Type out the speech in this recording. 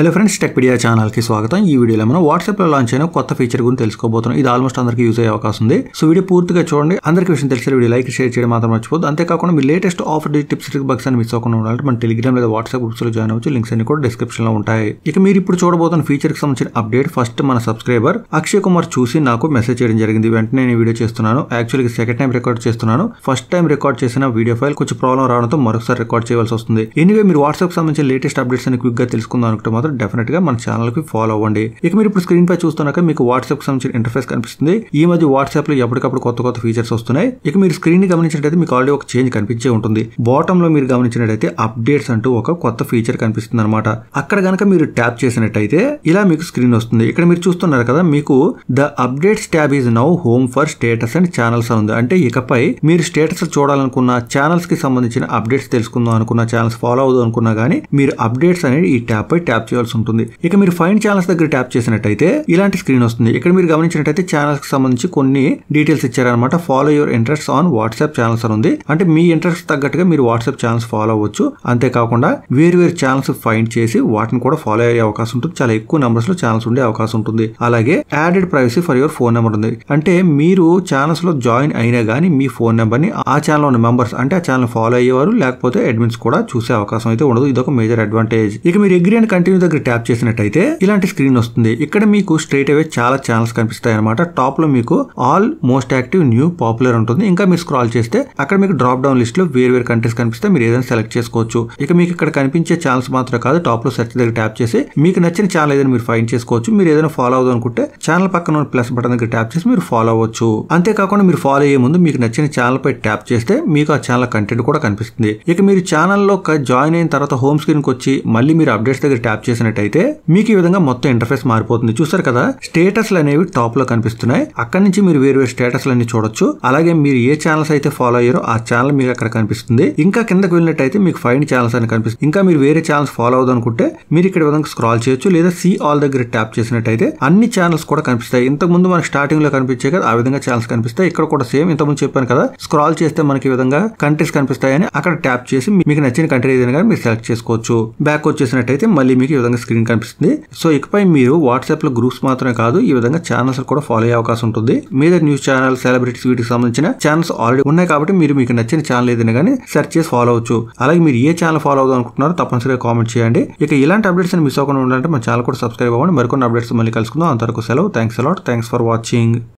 hello friends tech media ఛానల్కి స్వాగతం ఈ వీడియోలో మనం వాట్సాప్లో లాంచ్ అయిన కొత్త ఫీచర్ గురించి తెలుసుకోబోతున్నాం ఇది ఆల్మోస్ట్ అందరికీ యూజ్ అయ్యే అవకాశం ఉంది సో వీడియో పూర్తిగా చూడండి అందరికీ విషయం తెలిసిన వీడియో లైక్ షేర్ చేయడం మాత్రం మర్చిపోద్దు అంతేకాకుండా మీ లేటెస్ట్ ఆఫర్ టిప్స్ బక్స్ అని మిస్ అవ్వకుండా ఉండాలంటే మన టెలిగ్రామ్ లేదా వాట్సాప్ లో జాయిన్ అవ్వచ్చు లింక్స్ అన్ని కూడా లో ఉంటాయి ఇక మీరు ఇప్పుడు చూడబోతున్న ఫీచర్కి సంబంధించిన అప్డేట్ ఫస్ట్ మన సబ్స్క్రైబర్ అక్షయ్ కుమార్ చూసి నాకు మెసేజ్ చేయడం జరిగింది వెంటనే నేను వీడియో చేస్తున్నాను యాక్చువల్గా సెకండ్ టైం రికార్డ్ చేస్తున్నాను ఫస్ట్ టైం రికార్డ్ చేసిన వీడియో ఫైల్ కొంచెం ప్రాబ్లం రావడంతో మరొకసారి రికార్డ్ చేయాల్సి వస్తుంది ఎనివే మీరు వాట్సాప్ సంబంధించిన లేటెస్ట్ అప్డేట్స్ అని క్విక్గా తెలుసుకుందాం అనుకుంటే మాత్రం మాత్రం డెఫినెట్ గా మన ఛానల్ కి ఫాలో అవ్వండి ఇక మీరు ఇప్పుడు స్క్రీన్ పై చూస్తున్నాక మీకు వాట్సాప్ కి సంబంధించిన ఇంటర్ఫేస్ కనిపిస్తుంది ఈ మధ్య వాట్సాప్ లో ఎప్పటికప్పుడు కొత్త కొత్త ఫీచర్స్ వస్తున్నాయి ఇక మీరు స్క్రీన్ ని గమనించినట్లయితే మీకు ఆల్రెడీ ఒక చేంజ్ కనిపించే ఉంటుంది బాటమ్ లో మీరు గమనించినట్లయితే అప్డేట్స్ అంటూ ఒక కొత్త ఫీచర్ కనిపిస్తుంది అనమాట అక్కడ గనక మీరు ట్యాప్ చేసినట్టయితే ఇలా మీకు స్క్రీన్ వస్తుంది ఇక్కడ మీరు చూస్తున్నారు కదా మీకు the updates tab is now home for status and channels అని ఉంది అంటే ఇకపై మీరు స్టేటస్ చూడాలనుకున్న ఛానల్స్ కి సంబంధించిన అప్డేట్స్ తెలుసుకుందాం అనుకున్న ఛానల్స్ ఫాలో అవుదాం అనుకున్నా కానీ మీరు అప్డేట్స్ అనేది ఈ ట్యాప్ పై ట్యాప్ చేయాలి చేయాల్సి ఉంటుంది ఇక మీరు ఫైన్ ఛానల్స్ దగ్గర ట్యాప్ చేసినట్టయితే ఇలాంటి స్క్రీన్ వస్తుంది ఇక్కడ మీరు గమనించినట్టయితే ఛానల్స్ కి సంబంధించి కొన్ని డీటెయిల్స్ ఇచ్చారనమాట follow your interest on WhatsApp channels అని ఉంది అంటే మీ ఇంట్రెస్ట్ తగ్గట్టుగా మీరు వాట్సాప్ ఛానల్స్ ఫాలో అవ్వచ్చు అంతేకాకుండా వేరు వేరు ఛానల్స్ ఫైండ్ చేసి వాటిని కూడా ఫాలో అయ్యే అవకాశం ఉంటుంది చాలా ఎక్కువ నెంబర్స్ లో ఛానల్స్ ఉండే అవకాశం ఉంటుంది అలాగే added privacy for your phone number ఉంది అంటే మీరు ఛానల్స్ లో జాయిన్ అయినా కానీ మీ ఫోన్ నెంబర్ ని ఆ ఛానల్ ఉన్న మెంబర్స్ అంటే ఆ ఛానల్ ఫాలో అయ్యేవారు లేకపోతే అడ్మిన్స్ కూడా చూసే అవకాశం అయితే ఉండదు ఇది ఒక మేజర్ అడ్వాంటేజ్ ఇక మీరు ఎగ్రీ అండ్ కంటిన్యూ మెనూ దగ్గర ట్యాప్ చేసినట్టయితే ఇలాంటి స్క్రీన్ వస్తుంది ఇక్కడ మీకు స్ట్రైట్ అవే చాలా ఛానల్స్ కనిపిస్తాయి అనమాట టాప్ లో మీకు all most active new popular ఉంటుంది ఇంకా మీరు స్క్రాల్ చేస్తే అక్కడ మీకు డ్రాప్ డౌన్ లిస్ట్ లో వేరు వేరు కంట్రీస్ కనిపిస్తే మీరు ఏదైనా సెలెక్ట్ చేసుకోవచ్చు ఇక మీకు ఇక్కడ కనిపించే ఛానల్స్ మాత్రం కాదు టాప్ లో సెర్చ్ దగ్గర ట్యాప్ చేసి మీకు నచ్చిన ఛానల్ ఏదైనా మీరు ఫైన్ చేసుకోవచ్చు మీరు ఏదైనా ఫాలో అవుదాం అనుకుంటే ఛానల్ పక్కన ఉన్న ప్లస్ బటన్ దగ్గర ట్యాప్ చేసి మీరు ఫాలో అవ్వచ్చు అంతేకాకుండా మీరు ఫాలో అయ్యే ముందు మీకు నచ్చిన ఛానల్ పై ట్యాప్ చేస్తే మీకు ఆ ఛానల్ కంటెంట్ కూడా కనిపిస్తుంది ఇక మీరు ఛానల్లో జాయిన్ అయిన తర్వాత హోమ్ స్క్రీన్కి వచ్చి మళ్ళీ మీరు అప్డేట్స్ దగ్గర ట్యాప్ చేసినట్టయితే మీకు ఈ విధంగా మొత్తం ఇంటర్ఫేస్ మారిపోతుంది చూసారు కదా స్టేటస్లు అనేవి టాప్ లో కనిపిస్తున్నాయి అక్కడ నుంచి మీరు వేరు వేరు స్టేటస్లు అన్ని చూడొచ్చు అలాగే మీరు ఏ ఛానల్స్ అయితే ఫాలో అయ్యారో ఆ ఛానల్ మీకు అక్కడ కనిపిస్తుంది ఇంకా కిందకి వెళ్ళినట్టయితే మీకు ఫైన్ ఛానల్స్ అని కనిపిస్తుంది ఇంకా మీరు వేరే ఛానల్స్ ఫాలో అవ్వదు అనుకుంటే మీరు ఇక్కడ విధంగా స్క్రాల్ చేయొచ్చు లేదా సీ ఆల్ దగ్గర ట్యాప్ చేసినట్టయితే అన్ని ఛానల్స్ కూడా కనిపిస్తాయి ఇంతకు ముందు మనకి స్టార్టింగ్ లో కనిపించే కదా ఆ విధంగా ఛానల్స్ కనిపిస్తాయి ఇక్కడ కూడా సేమ్ ఇంతకుముందు చెప్పాను కదా స్క్రాల్ చేస్తే మనకి విధంగా కంట్రీస్ కనిపిస్తాయని అక్కడ ట్యాప్ చేసి మీకు నచ్చిన కంట్రీ ఏదైనా కానీ మీరు సెలెక్ట్ చేసుకోవచ్చు బ్యాక్ వచ్చేసినట్టయితే మళ్ళీ మీకు విధంగా స్క్రీన్ కనిపిస్తుంది సో ఇకపై మీరు వాట్సాప్ లో గ్రూప్స్ మాత్రమే కాదు ఈ విధంగా ఛానల్స్ కూడా ఫాలో అయ్యే అవకాశం ఉంటుంది మీద న్యూస్ ఛానల్ సెలబ్రిటీస్ వీటికి సంబంధించిన ఛానల్స్ ఆల్రెడీ ఉన్నాయి కాబట్టి మీరు మీకు నచ్చిన ఛానల్ ఏదైనా కానీ సెర్చ్ చేసి ఫాలో అవచ్చు అలాగే మీరు ఏ ఛానల్ ఫాలో అవుదాం అనుకుంటున్నారో తప్పనిసరిగా కామెంట్ చేయండి ఇక ఇలాంటి అప్డేట్స్ మిస్ అవ్వకుండా ఉండాలంటే మన ఛానల్ కూడా సబ్స్క్రైబ్ అవ్వండి మరికొన్ని అప్డేట్స్ మళ్ళీ కలుసుకుందాం అంతవరకు సెలవు thanks a lot thanks for watching